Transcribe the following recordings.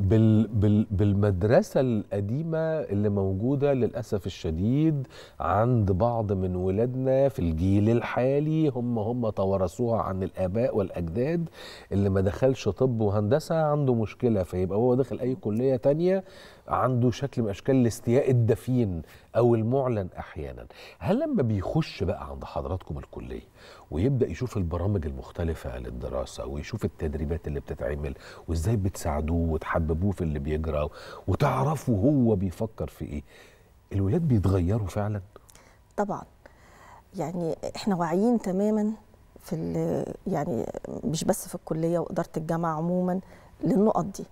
بال بال بالمدرسة القديمة اللي موجودة للأسف الشديد عند بعض من ولادنا في الجيل الحالي هم هم توارثوها عن الآباء والأجداد اللي ما دخلش طب وهندسة عنده مشكلة فيبقى هو داخل أي كلية تانية عنده شكل من أشكال الاستياء الدفين أو المعلن أحيانا هل لما بيخش بقى عند حضراتكم الكلية ويبدأ يشوف البرامج المختلفة للدراسة ويشوف التدريبات اللي بتتعمل وإزاي بتساعدوه وتحب تسببوه في اللي بيجرى وتعرفوا هو بيفكر في ايه الولاد بيتغيروا فعلا طبعا يعني احنا واعيين تماما في يعني مش بس في الكليه واداره الجامعه عموما للنقط دي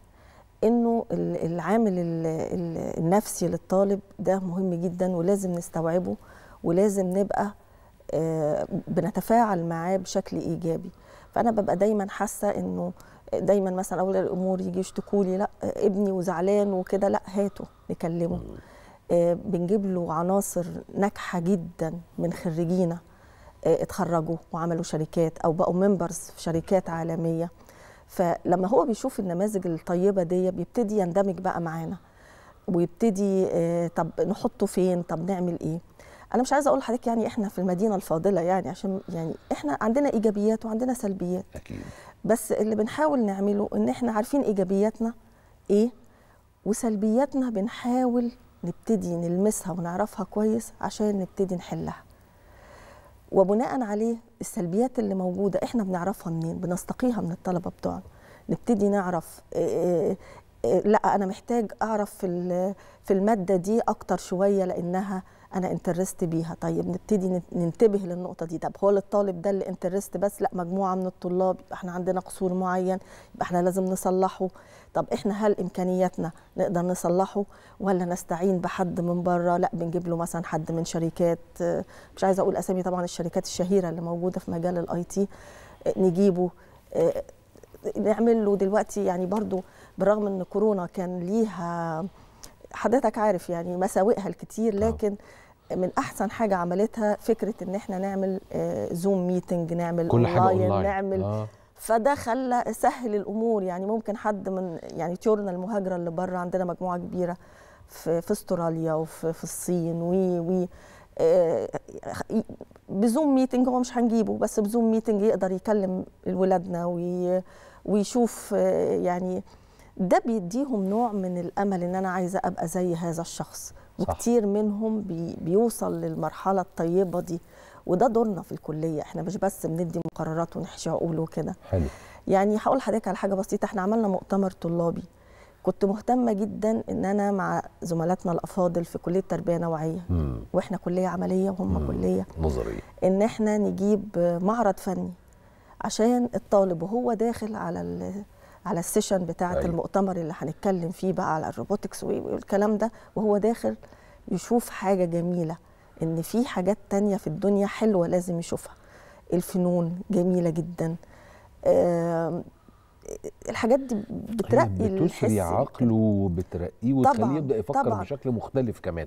انه العامل النفسي للطالب ده مهم جدا ولازم نستوعبه ولازم نبقى آه، بنتفاعل معاه بشكل ايجابي فانا ببقى دايما حاسه انه دايما مثلا اولياء الامور يجي يشتكوا لي لا ابني وزعلان وكده لا هاته نكلمه آه، بنجيب له عناصر ناجحه جدا من خريجينا آه، اتخرجوا وعملوا شركات او بقوا ممبرز في شركات عالميه فلما هو بيشوف النماذج الطيبه دي بيبتدي يندمج بقى معانا ويبتدي آه، طب نحطه فين طب نعمل ايه انا مش عايزه اقول لحضرتك يعني احنا في المدينه الفاضله يعني عشان يعني احنا عندنا ايجابيات وعندنا سلبيات اكيد بس اللي بنحاول نعمله ان احنا عارفين ايجابياتنا ايه وسلبياتنا بنحاول نبتدي نلمسها ونعرفها كويس عشان نبتدي نحلها وبناء عليه السلبيات اللي موجوده احنا بنعرفها منين بنستقيها من الطلبه بتوعنا نبتدي نعرف لا انا محتاج اعرف في في الماده دي اكتر شويه لانها انا انترست بيها طيب نبتدي ننتبه للنقطه دي طب هو الطالب ده اللي انترست بس لا مجموعه من الطلاب يبقى احنا عندنا قصور معين يبقى احنا لازم نصلحه طب احنا هل امكانياتنا نقدر نصلحه ولا نستعين بحد من بره لا بنجيب له مثلا حد من شركات مش عايزه اقول اسامي طبعا الشركات الشهيره اللي موجوده في مجال الاي تي نجيبه نعمل له دلوقتي يعني برضو بالرغم ان كورونا كان ليها حضرتك عارف يعني مساوئها الكتير آه. لكن من احسن حاجه عملتها فكره ان احنا نعمل زوم آه، ميتنج نعمل كل حاجة اونلاين نعمل آه. فده خلى سهل الامور يعني ممكن حد من يعني تيورنا المهاجره اللي بره عندنا مجموعه كبيره في في استراليا وفي في الصين و آه، بزوم ميتنج هو مش هنجيبه بس بزوم ميتنج يقدر يكلم ولادنا ويشوف آه، يعني ده بيديهم نوع من الامل ان انا عايزه ابقى زي هذا الشخص صح. وكتير منهم بي بيوصل للمرحله الطيبه دي وده دورنا في الكليه احنا مش بس بندي مقررات ونحشي عقول وكده يعني هقول لحضرتك على حاجه بسيطه احنا عملنا مؤتمر طلابي كنت مهتمه جدا ان انا مع زملاتنا الافاضل في كليه تربيه نوعيه مم. واحنا كليه عمليه وهم مم. كليه نظريه ان احنا نجيب معرض فني عشان الطالب وهو داخل على على السيشن بتاعه أي. أيوة. المؤتمر اللي هنتكلم فيه بقى على الروبوتكس والكلام ده وهو داخل يشوف حاجه جميله ان في حاجات تانية في الدنيا حلوه لازم يشوفها الفنون جميله جدا آه الحاجات دي بترقي أيوة، الحس بتسري عقله وبترقيه وتخليه يبدا يفكر طبعًا. بشكل مختلف كمان